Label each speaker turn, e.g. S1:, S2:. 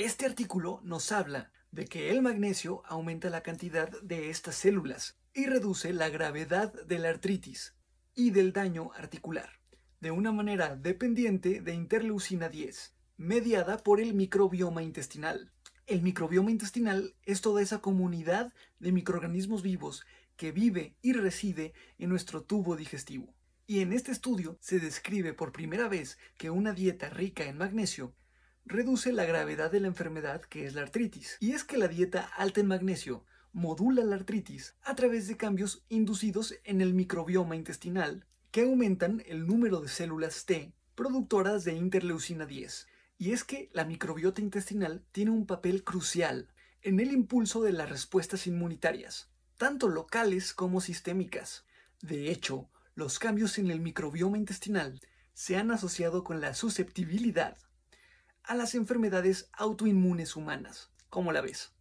S1: Este artículo nos habla de que el magnesio aumenta la cantidad de estas células y reduce la gravedad de la artritis y del daño articular, de una manera dependiente de interleucina 10, mediada por el microbioma intestinal. El microbioma intestinal es toda esa comunidad de microorganismos vivos que vive y reside en nuestro tubo digestivo. Y en este estudio se describe por primera vez que una dieta rica en magnesio reduce la gravedad de la enfermedad que es la artritis. Y es que la dieta alta en magnesio modula la artritis a través de cambios inducidos en el microbioma intestinal que aumentan el número de células T productoras de interleucina 10. Y es que la microbiota intestinal tiene un papel crucial en el impulso de las respuestas inmunitarias, tanto locales como sistémicas. De hecho, los cambios en el microbioma intestinal se han asociado con la susceptibilidad a las enfermedades autoinmunes humanas. ¿Cómo la ves?